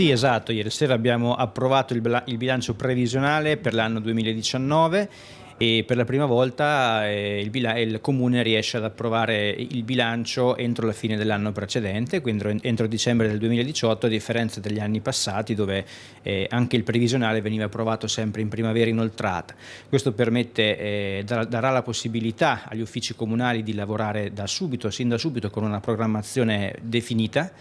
Sì, esatto, ieri sera abbiamo approvato il, il bilancio previsionale per l'anno 2019 e per la prima volta eh, il, il, Comune riesce ad approvare il bilancio entro la fine dell'anno precedente, quindi entro dicembre del 2018, a differenza degli anni passati dove eh, anche il previsionale veniva approvato sempre in primavera inoltrata. Questo permette, eh, dar darà la possibilità agli uffici comunali di lavorare da subito, sin da subito, con una programmazione definita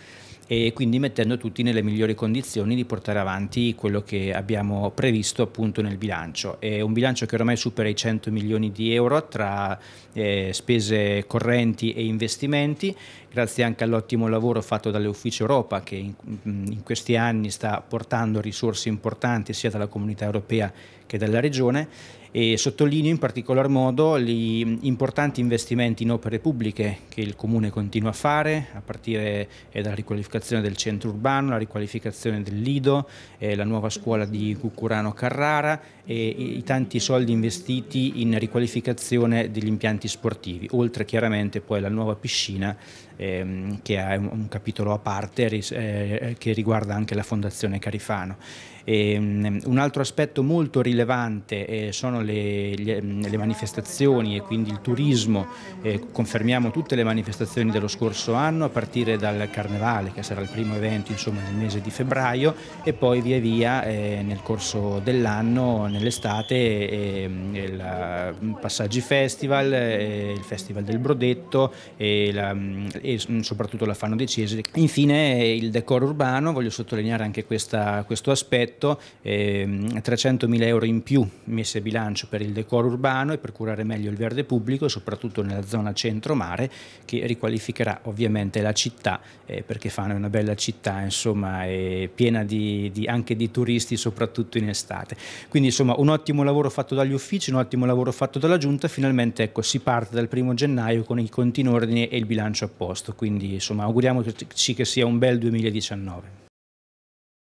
e quindi mettendo tutti nelle migliori condizioni di portare avanti quello che abbiamo previsto appunto nel bilancio. È un bilancio che ormai supera i 100 milioni di euro tra eh, spese correnti e investimenti, grazie anche all'ottimo lavoro fatto dall'Ufficio Europa che in, in questi anni sta portando risorse importanti sia dalla comunità europea che dalla regione e sottolineo in particolar modo gli importanti investimenti in opere pubbliche che il Comune continua a fare, a partire eh, dalla riqualificazione del centro urbano, la riqualificazione del Lido, eh, la nuova scuola di Cucurano Carrara e i tanti soldi investiti in riqualificazione degli impianti sportivi, oltre chiaramente poi alla nuova piscina ehm, che è un, capitolo a parte eh, eh, che riguarda anche la Fondazione Carifano. E, ehm, un altro aspetto molto rilevante eh, sono le, le, ehm, le, manifestazioni e quindi il turismo. Eh, confermiamo tutte le manifestazioni dello scorso anno a partire dal Carnevale che sarà il primo evento insomma, nel mese di febbraio e poi via via eh, nel corso dell'anno, nell'estate, ehm, il mm, Passaggi Festival, eh, il Festival del Brodetto e, la, mm, e mm, soprattutto la Fano dei Cesi. Infine eh, il decoro urbano, voglio sottolineare anche questa, questo aspetto detto, eh, 300.000 euro in più messi a bilancio per il decoro urbano e per curare meglio il verde pubblico, soprattutto nella zona centro-mare, che riqualificherà ovviamente la città, eh, perché Fano è una bella città, insomma, piena di, di, anche di turisti, soprattutto in estate. Quindi insomma un ottimo lavoro fatto dagli uffici, un ottimo lavoro fatto dalla Giunta, finalmente ecco, si parte dal primo gennaio con i conti in ordine e il bilancio a posto, quindi insomma auguriamoci che sia un bel 2019.